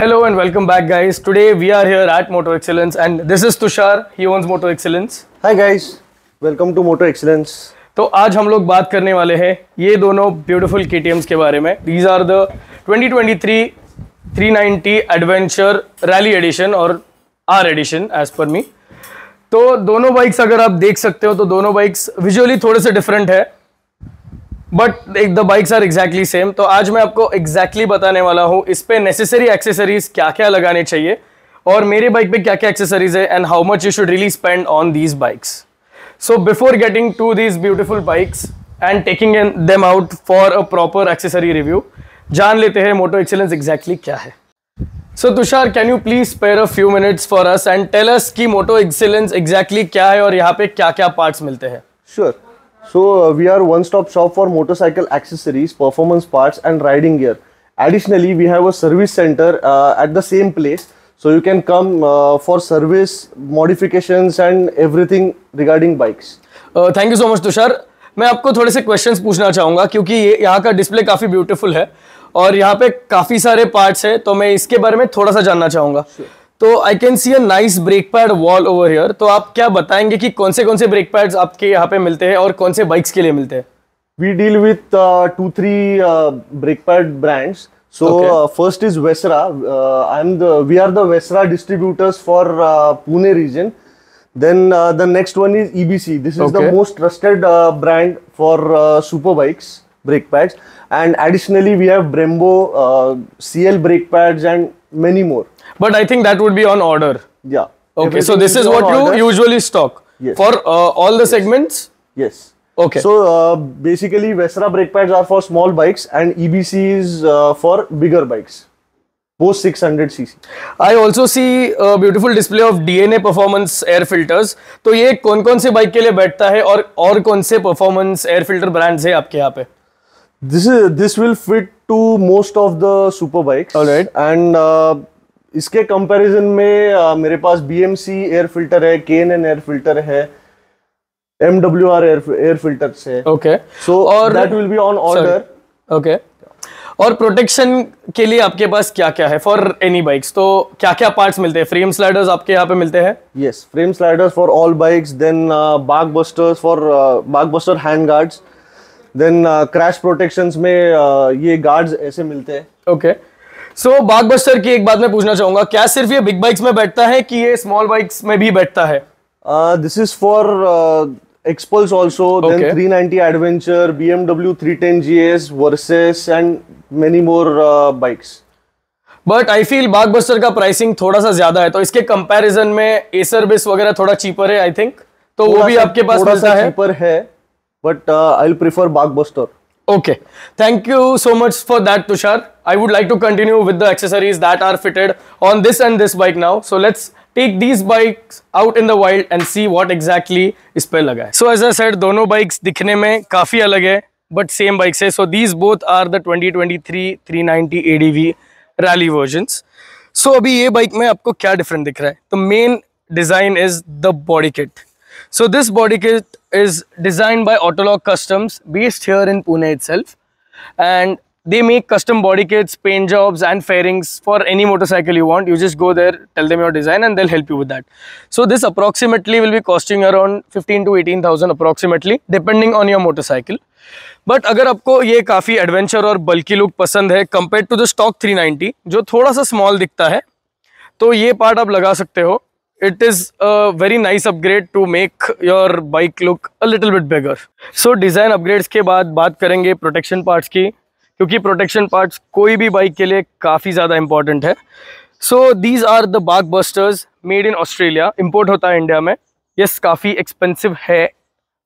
Hello and welcome back guys. Today we are here at Motor Excellence and this is Tushar. He owns Motor Excellence. Hi guys. Welcome to Motor Excellence. तो आज हम लोग बात करने वाले हैं ये दोनों ब्यूटीफुल के के बारे में these are the 2023 390 adventure rally edition और R edition as per me तो दोनों बाइक्स अगर आप देख सकते हो तो दोनों बाइक्स विजुअली थोड़े से डिफरेंट है but the bikes are exactly same तो आज मैं आपको एग्जैक्टली exactly बताने वाला हूँ इस पर नेसेसरी एक्सेसरीज क्या क्या लगाने चाहिए और मेरे बाइक पे क्या क्या एक्सेसरीज है and how much you should really spend on these bikes so before getting to these beautiful bikes and taking an them out for a proper accessory review जान लेते हैं मोटो एक्सेलेंस एग्जैक्टली क्या है so Tushar can you please spare a few minutes for us and tell us Moto Excellence exactly क्या है और यहाँ पे क्या क्या पार्ट्स मिलते हैं sure sure. So uh, we are one-stop shop for motorcycle accessories, performance parts and riding gear. Additionally, we have a service center uh, at the same place. So you can come uh, for service, modifications and everything regarding bikes. Thank you so much Tushar. मैं आपको थोड़े से questions पूछना चाहूँगा क्योंकि ये यहाँ का डिस्प्ले काफ़ी ब्यूटीफुल है और यहाँ पे काफ़ी सारे पार्ट्स हैं तो मैं इसके बारे में थोड़ा सा जानना चाहूँगा sure. तो I can see a brake pad wall over here तो आप क्या बताएंगे कि कौन से कौन से ब्रेक पैड्स आपके यहाँ पे मिलते हैं और कौन से बाइक्स के लिए मिलते हैं we deal with two three brake pad brands so first is Vesrah I am we are the Vesrah distributors for Pune region then the next one is E B C this is the most trusted brand for super bikes brake pads and additionally we have Brembo C L brake pads and many more But I think that would be on order. Yeah. Okay, so this is what order. you usually stock yes. for uh, all the yes. segments? Yes. Okay. So uh, basically, Vesra brake pads are for small bikes and EBC is uh, for bigger bikes. Post 600 cc. I also see a beautiful display of DNA performance air filters. So, ये कौन कौन से bike के लिए बैठता है और और कौन से performance air filter brands है आपके यहाँ पे? This is this will fit to most of the super bikes. All right. And uh, इसके कंपैरिजन में आ, मेरे पास बीएमसी एयर फिल्टर है के एयर फिल्टर है M W R air air filter से ओके सो और that will be on order okay और प्रोटेक्शन के लिए आपके पास क्या क्या है फॉर एनी बाइक्स तो क्या क्या पार्ट्स मिलते हैं फ्रेम स्लाइडर्स आपके यहाँ पे मिलते हैं yes frame sliders for all bikes then Barkbusters for Barkbuster hand guards then crash protections में uh, ये गार्ड्स ऐसे मिलते हैं okay okay. So so, Barkbuster की एक बात मैं पूछना चाहूंगा क्या सिर्फ ये बिग बाइक्स में बैठता है कि ये स्मॉल बाइक्स में भी बैठता है this is for Xpulse also also, okay. Adventure B M W three ten G S versus and many more bikes but I feel Barkbuster का प्राइसिंग थोड़ा सा ज्यादा है तो इसके कंपैरिजन में एसर बिस वगैरह थोड़ा चीपर है आई थिंक तो वो भी आपके पास थोड़ा सा है पर है but I will prefer Barkbuster okay thank you so much for that Tushar I would like to continue with the accessories that are fitted on this and this bike now so let's take these bike out in the world and see what exactly इस पे लगा है so as a set दोनों bikes दिखने में काफ़ी अलग है बट सेम बाइक्स है so these both are the twenty twenty three three ninety A D V rally versions so अभी ये बाइक में आपको क्या डिफरेंस दिख रहा है तो main design is the body kit So this body kit is designed by Autolog Customs based here in Pune itself and they make custom body kits, paint jobs and fairings for any motorcycle you want. You just go there, tell them your design and they'll help you with that. So this approximately will be costing around 15 to 18,000 approximately depending on your motorcycle. But अगर आपको ये काफ़ी adventure और बल्कि look पसंद है compare to the stock 390 जो थोड़ा सा स्मॉल दिखता है तो ये पार्ट आप लगा सकते हो it is a very nice upgrade to make your bike look a little bit bigger. So design upgrades के बाद बात करेंगे protection parts की क्योंकि protection parts कोई भी bike के लिए काफ़ी ज़्यादा important है So these are the bark busters made in Australia. Import होता है इंडिया में. Yes, काफ़ी expensive है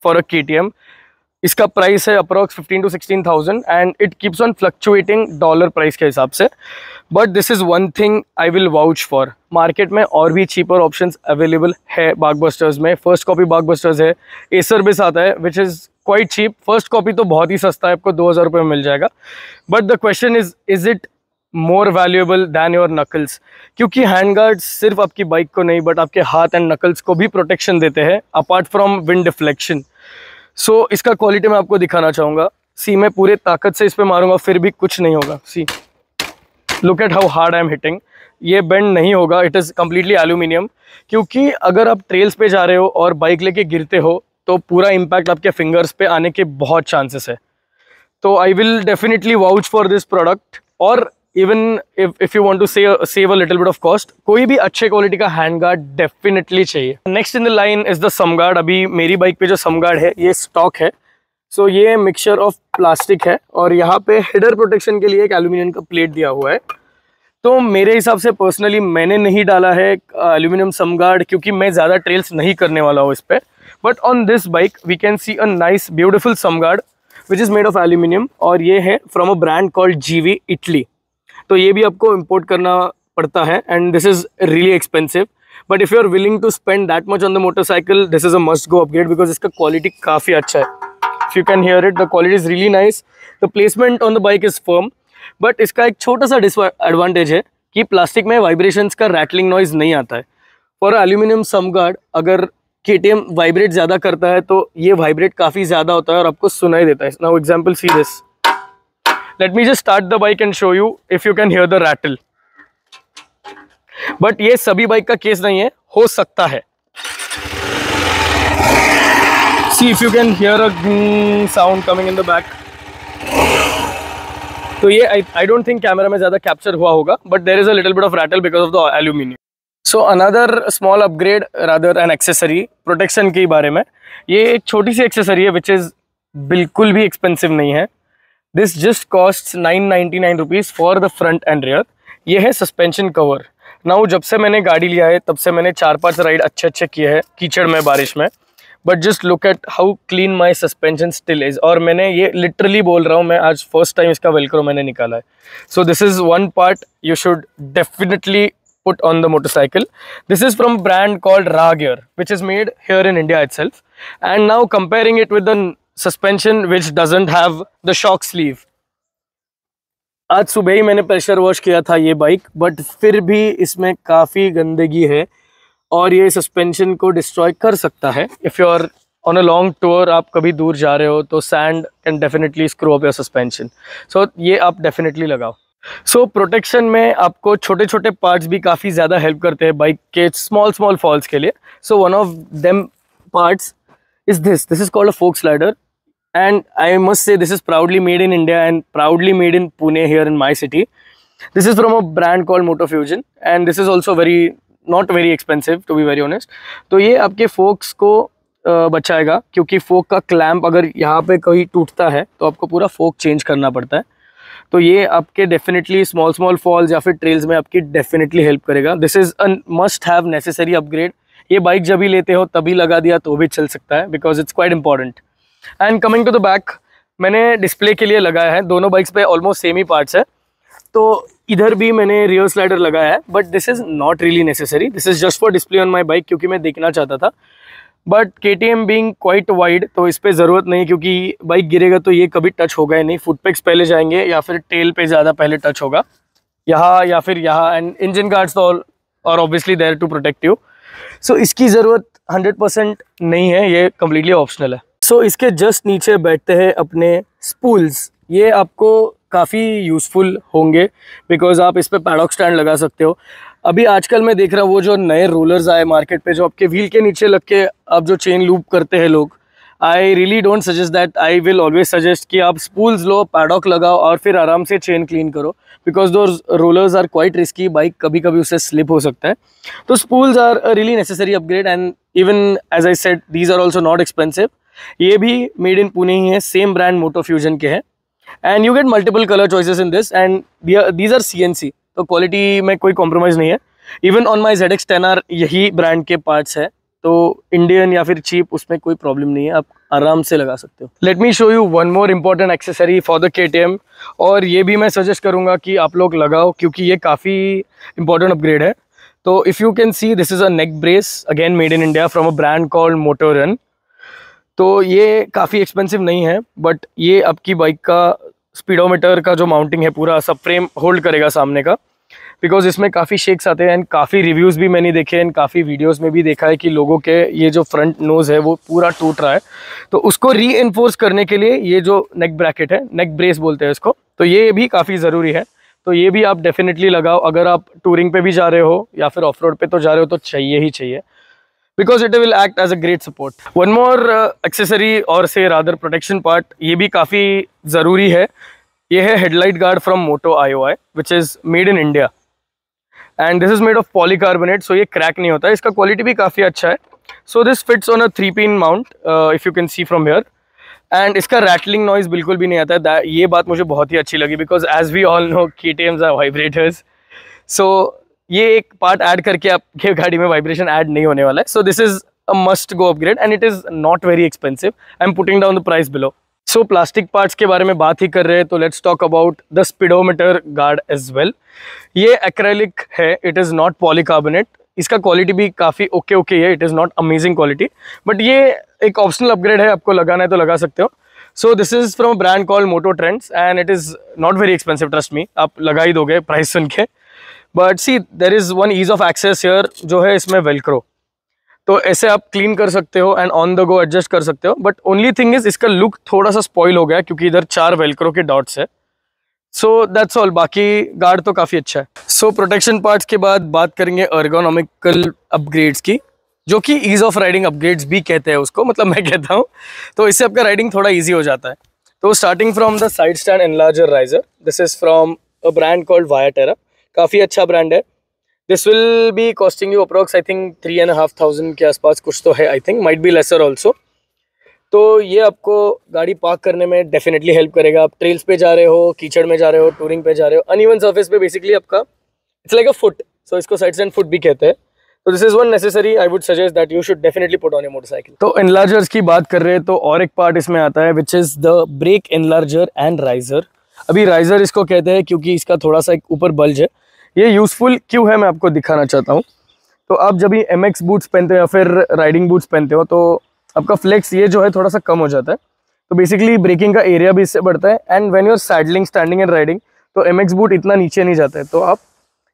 for a KTM. इसका प्राइस है approx fifteen to sixteen thousand and it keeps on fluctuating dollar price के हिसाब से but this is one thing I will vouch for market में और भी चीपर ऑप्शंस अवेलेबल है बागबस्टर्स में फर्स्ट कॉपी बागबस्टर्स है एसर बिस आता है which is quite cheap first copy तो बहुत ही सस्ता है आपको दो हज़ार रुपये में मिल जाएगा but the question is is it more valuable than your knuckles क्योंकि हैंड गार्ड सिर्फ आपकी बाइक को नहीं बट आपके हाथ एंड नकल्स को भी प्रोटेक्शन देते हैं apart from wind deflection so इसका क्वालिटी मैं आपको दिखाना चाहूँगा सी मैं पूरे ताकत से इस पर मारूंगा फिर भी कुछ नहीं होगा see look at how hard I am hitting ये बेंड नहीं होगा इट इज़ कम्प्लीटली एल्यूमिनियम क्योंकि अगर आप ट्रेल्स पे जा रहे हो और बाइक लेके गिरते हो तो पूरा इम्पैक्ट आपके फिंगर्स पे आने के बहुत चांसेस है तो I will definitely vouch for this product और even if if you want to save a little bit of cost कोई भी अच्छे क्वालिटी का हैंड गार्ड डेफिनेटली चाहिए next in the line is the sump guard अभी मेरी bike पे जो सम गार्ड है ये स्टॉक है सो so, ये मिक्सचर ऑफ प्लास्टिक है और यहाँ पे हेडर प्रोटेक्शन के लिए एक एल्यूमिनियम का प्लेट दिया हुआ है तो मेरे हिसाब से पर्सनली मैंने नहीं डाला है एल्यूमिनियम सम गार्ड क्योंकि मैं ज़्यादा ट्रेल्स नहीं करने वाला हूँ इस पर but on this bike we can see a nice beautiful sump guard which is made of aluminium और ये है from a brand called G V Italy तो ये भी आपको इम्पोर्ट करना पड़ता है and this is really expensive but if you are willing to spend that much on the motorcycle this is a must go upgrade because इसका quality काफ़ी अच्छा है if you can hear it the quality is really nice the placement on the bike is firm but इसका एक छोटा सा disadvantage है कि प्लास्टिक में वाइब्रेशंस का रैटलिंग नॉइज़ नहीं आता है फॉर एल्यूमिनियम सम गार्ड अगर के टी एम वाइब्रेट ज़्यादा करता है तो ये वाइब्रेट काफ़ी ज़्यादा होता है और आपको सुनाई देता है now example see this let me just start the bike and show you if you can hear the rattle but ये सभी बाइक का केस नहीं है हो सकता है see if you can hear a sound coming in the back तो ये आई डोंट थिंक कैमरा में ज़्यादा कैप्चर हुआ होगा but there is a little bit of rattle because of the aluminium so another small upgrade rather an accessory protection के बारे में ये एक छोटी सी एक्सेसरी है विच इज़ बिल्कुल भी एक्सपेंसिव नहीं है this just cost nine ninety nine rupees for the front and rear ये है सस्पेंशन कवर नाउ जब से मैंने गाड़ी लिया है तब से मैंने चार पांच राइड अच्छे अच्छे किए हैं कीचड़ में बारिश में but just look at how clean my suspension still is और मैंने ये लिटरली बोल रहा हूँ मैं आज फर्स्ट टाइम इसका वेलक्रो मैंने निकाला है so this is one part you should definitely put on the motorcycle. This is from brand called Ra Gear, which is made here in India itself. And now comparing it with the suspension which doesn't have the shock sleeve आज सुबह ही मैंने pressure wash किया था ये bike but फिर भी इसमें काफ़ी गंदगी है और ये सस्पेंशन को डिस्ट्रॉय कर सकता है if you are on a long tour आप कभी दूर जा रहे हो तो sand can definitely screw up your suspension so ये आप डेफिनेटली लगाओ सो so, प्रोटेक्शन में आपको छोटे छोटे पार्ट्स भी काफ़ी ज़्यादा हेल्प करते हैं बाइक के स्मॉल स्मॉल फॉल्स के लिए so one of them parts is this this is called a fork slider and I must say this is proudly made in India and proudly made in Pune here in my city. This is from a brand called Moto Fusion and this is also very not very expensive to be very honest. तो ये आपके focus को बचाएगा क्योंकि फोक का clamp अगर यहाँ पे कहीं टूटता है तो आपको पूरा फोक चेंज करना पड़ता है तो ये आपके डेफिनेटली स्मॉल स्मॉल फॉल्स या फिर ट्रेल्स में आपकी डेफिनेटली हेल्प करेगा this is a must have necessary upgrade ये बाइक जब भी लेते हो तभी लगा दिया तो भी चल सकता है because it's quite important and coming to the back मैंने डिस्प्ले के लिए लगाया है दोनों बाइक्स पे ऑलमोस्ट सेम ही पार्ट्स है तो इधर भी मैंने रियर स्लाइडर लगाया है but this is not really necessary this is just for display on my bike क्योंकि मैं देखना चाहता था but K T M being quite wide तो इस पर ज़रूरत नहीं क्योंकि बाइक गिरेगा तो ये कभी टच होगा ही नहीं पैक्स पहले जाएंगे या फिर टेल पे ज़्यादा पहले टच होगा यहाँ या फिर यहाँ एंड इंजन गार्ड्स तो और obviously there to protect you so इसकी ज़रूरत हंड्रेड परसेंट नहीं है ये कम्प्लीटली ऑप्शनल है सो so, इसके जस्ट नीचे बैठते हैं अपने स्पूल्स ये आपको काफ़ी यूज़फुल होंगे बिकॉज आप इस पर पैडॉक स्टैंड लगा सकते हो अभी आजकल मैं देख रहा हूँ वो जो नए रोलर्स आए मार्केट पे जो आपके व्हील के नीचे लग के आप जो चेन लूप करते हैं लोग I really don't suggest that I will always suggest कि आप स्पूल्स लो पैडॉक लगाओ और फिर आराम से चेन क्लीन करो बिकॉज दो rollers are quite risky bike कभी कभी उससे स्लिप हो सकता है तो spools are really necessary upgrade and even as I said these are also not expensive ये भी मेड इन पुणे ही है सेम ब्रांड मोटो फ्यूजन के हैं and you get multiple colour choices in this and these are see तो quality में कोई compromise नहीं है even on my Z X ten R यही ब्रांड के पार्ट्स हैं तो इंडियन या फिर चीप उसमें कोई प्रॉब्लम नहीं है आप आराम से लगा सकते हो let me show you one more important accessory for the K और ये भी मैं सजेस्ट करूँगा कि आप लोग लगाओ क्योंकि ये काफ़ी इंपॉर्टेंट अपग्रेड है तो if you can see this is a neck brace again made in India from a brand called Motorun तो ये काफ़ी एक्सपेंसिव नहीं है बट ये आपकी बाइक का स्पीडोमीटर का जो माउंटिंग है पूरा सब फ्रेम होल्ड करेगा सामने का बिकॉज इसमें काफ़ी शेक्स आते हैं एंड काफ़ी रिव्यूज़ भी मैंने देखे एंड काफ़ी वीडियोस में भी देखा है कि लोगों के ये जो फ्रंट नोज़ है वो पूरा टूट रहा है तो उसको री करने के लिए ये जो नेक ब्रैकेट है नेक ब्रेस बोलते हैं इसको तो ये भी काफ़ी ज़रूरी है तो ये भी आप डेफिनेटली लगाओ अगर आप टूरिंग पे भी जा रहे हो या फिर ऑफ रोड पर तो जा रहे हो तो चाहिए ही चाहिए because it will act as a great support one more accessory और से रादर प्रोटेक्शन पार्ट ये भी काफ़ी ज़रूरी है ये है headlight guard from Moto I O I which is made in India and this is made of polycarbonate so ये क्रैक नहीं होता इसका क्वालिटी भी काफ़ी अच्छा है so this fits on a three pin mount if you can see from here and इसका rattling noise बिल्कुल भी नहीं आता है ये बात मुझे बहुत ही अच्छी लगी because as we all know K T Ms are vibrators so ये एक पार्ट ऐड करके आपके गाड़ी में वाइब्रेशन ऐड नहीं होने वाला है so this is a must go upgrade and it is not very expensive I am putting down the price below so plastic parts के बारे में बात ही कर रहे हैं तो let's talk about the speedometer guard as well ये एक्रेलिक है इट इज़ नॉट पॉलीकार्बोनेट इसका क्वालिटी भी काफ़ी ओके ओके है it is not amazing quality but ये एक ऑप्शनल अपग्रेड है आपको लगाना है तो लगा सकते हो so this is from brand call Moto Trends and it is not very expensive trust me आप लगा ही दोगे प्राइस सुन के but see there is one ease of access here जो है इसमें वेलक्रो तो ऐसे आप क्लीन कर सकते हो and on the go adjust कर सकते हो बट ओनली थिंग इज़ इसका लुक थोड़ा सा स्पॉइल हो गया क्योंकि इधर चार वेलक्रो के डॉट्स है सो दैट्स ऑल बाकी गार्ड तो काफ़ी अच्छा है सो प्रोटेक्शन पार्ट्स के बाद बात करेंगे अर्गोनॉमिकल अपग्रेड्स की जो कि ईज़ ऑफ राइडिंग अपग्रेड्स भी कहते हैं उसको मतलब मैं कहता हूँ तो इससे आपका राइडिंग थोड़ा ईजी हो जाता है तो starting from the side stand enlarger riser this is from a brand called Via काफ़ी अच्छा ब्रांड है this will be costing you approx I think three and half thousand के आसपास कुछ तो है I think might be lesser also तो ये आपको गाड़ी पार्क करने में डेफिनेटली हेल्प करेगा आप ट्रेल्स पे जा रहे हो कीचड़ में जा रहे हो टूरिंग पे जा रहे हो अनइवन सर्फेस पे बेसिकली आपका it's like a foot so इसको साइड एंड फुट भी कहते हैं तो this is one necessary I would suggest that you should definitely put on a motorcycle तो एनलार्जर्स की बात कर रहे हैं तो और एक पार्ट इसमें आता है which is the brake enlarger and riser अभी राइज़र इसको कहते हैं क्योंकि इसका थोड़ा सा एक ऊपर बल्ज है ये यूज़फुल क्यों है मैं आपको दिखाना चाहता हूँ तो आप जब भी एम बूट्स पहनते हो या फिर राइडिंग बूट्स पहनते हो तो आपका फ्लेक्स ये जो है थोड़ा सा कम हो जाता है तो बेसिकली ब्रेकिंग का एरिया भी इससे बढ़ता है and when your saddling standing and riding तो एम बूट इतना नीचे नहीं जाता है तो आप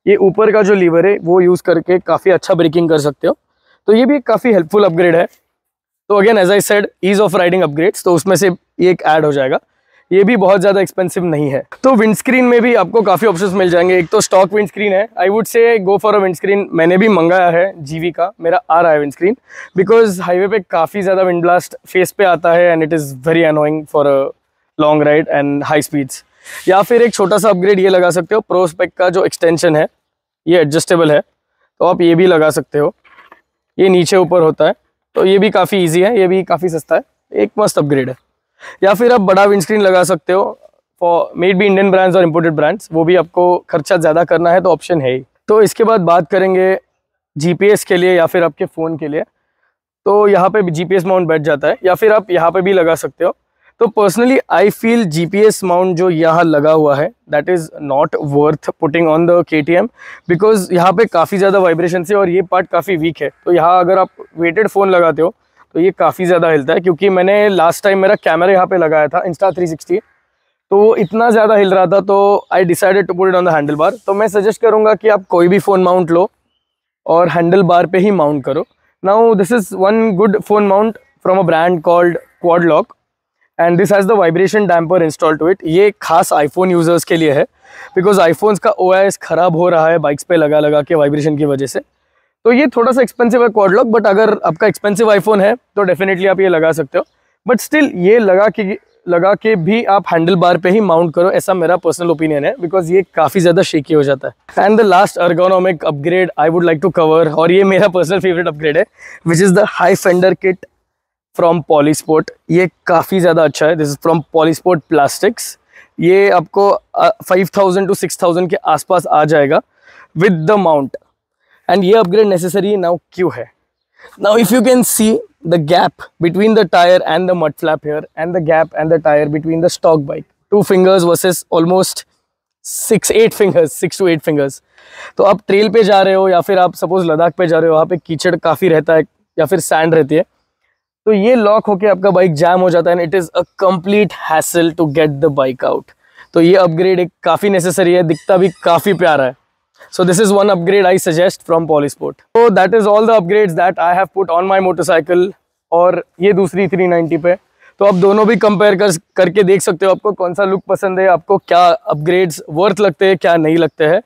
ये ऊपर का जो लीवर है वो यूज़ करके काफ़ी अच्छा ब्रेकिंग कर सकते हो तो ये भी एक काफ़ी हेल्पफुल अपग्रेड है तो again as I said ease of riding upgrades तो उसमें से ये एक ऐड हो जाएगा ये भी बहुत ज़्यादा एक्सपेंसिव नहीं है तो विंडस्क्रीन में भी आपको काफ़ी ऑप्शन मिल जाएंगे एक तो स्टॉक विंडस्क्रीन है I would say go for a windscreen मैंने भी मंगाया है जीवी का मेरा आ रहा है विंडस्क्रीन बिकॉज हाईवे पे काफ़ी ज़्यादा विंड ब्लास्ट फेस पे आता है and it is very annoying for a long ride and high speeds या फिर एक छोटा सा अपग्रेड ये लगा सकते हो प्रोस्पेक का जो एक्सटेंशन है ये एडजस्टेबल है तो आप ये भी लगा सकते हो ये नीचे ऊपर होता है तो ये भी काफ़ी ईजी है ये भी काफ़ी सस्ता है एक मस्त अपग्रेड है या फिर आप बड़ा विंडस्क्रीन लगा सकते हो for made be Indian brands और इम्पोर्टेड ब्रांड्स वो भी आपको खर्चा ज़्यादा करना है तो ऑप्शन है ही तो इसके बाद बात करेंगे जीपीएस के लिए या फिर आपके फ़ोन के लिए तो यहाँ पे जीपीएस माउंट बैठ जाता है या फिर आप यहाँ पे भी लगा सकते हो तो personally I feel GPS mount जो यहाँ लगा हुआ है that is not worth putting on the K T M because यहाँ पर काफ़ी ज़्यादा वाइब्रेशन से और ये पार्ट काफ़ी वीक है तो यहाँ अगर आप वेटेड फ़ोन लगाते हो तो ये काफ़ी ज़्यादा हिलता है क्योंकि मैंने लास्ट टाइम मेरा कैमरा यहाँ पे लगाया था इंस्टा 360 तो वो इतना ज़्यादा हिल रहा था तो I decided to put it on the handlebar तो मैं सजेस्ट करूँगा कि आप कोई भी फ़ोन माउंट लो और हैंडल बार पे ही माउंट करो now this is one good phone mount from a brand called Quad Lock and this has the vibration damper install to it ये खास आईफोन यूज़र्स के लिए है बिकॉज आईफोन्स का ओ ख़राब हो रहा है बाइक्स पे लगा लगा के वाइब्रेशन की वजह से तो ये थोड़ा सा एक्सपेंसिव है क्वाड लॉक बट अगर आपका एक्सपेंसिव आईफोन है तो डेफिनेटली आप ये लगा सकते हो बट स्टिल ये लगा के लगा के भी आप हैंडल बार पे ही माउंट करो ऐसा मेरा पर्सनल ओपिनियन है बिकॉज ये काफ़ी ज़्यादा शेकी हो जाता है and the last ergonomic upgrade I would like to cover और ये मेरा पर्सनल फेवरेट अपग्रेड है which is the high fender kit from Polisport ये काफ़ी ज़्यादा अच्छा है this is from Polisport plastics ये आपको five thousand to six thousand के आसपास आ जाएगा विद द माउंट एंड ये अपग्रेड नेसेसरी नाउ क्यू है now if you can see the gap between the tyre and the mud flap here and the gap and the tyre between the stock bike two fingers versus almost six eight fingers six to eight fingers तो आप trail पे जा रहे हो या फिर आप suppose Ladakh पे जा रहे हो वहाँ पे कीचड़ काफ़ी रहता है या फिर सैंड रहती है तो ये लॉक होके आपका बाइक जैम हो जाता है and it is a complete hassle to get the bike out तो ये अपग्रेड एक काफ़ी नेसेसरी है दिखता भी काफ़ी प्यारा है So this is one upgrade I suggest from Polysport. So that is all the upgrades that I have put on my motorcycle Or ये दूसरी 390 पे तो आप दोनों भी कंपेयर कर करके देख सकते हो आपको कौन सा लुक पसंद है आपको क्या अपग्रेड्स वर्थ लगते हैं क्या नहीं लगते हैं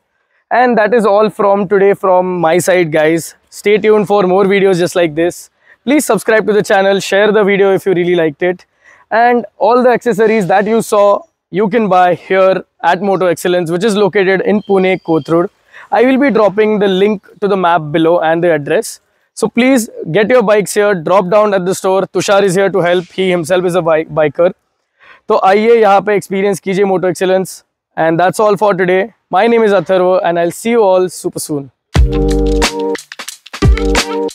and that is all from today from my side guys stay tuned for more videos just like this please subscribe to the channel share the video if you really liked it and all the accessories that you saw you can buy here at moto excellence which is located in pune koth I will be dropping the link to the map below and the address. So please get your bikes here, drop down at the store. Tushar is here to help. He himself is a bike biker. So, आइए यहाँ experience experience कीजिए Moto Excellence and that's all for today my name is Atharva and I see you all super soon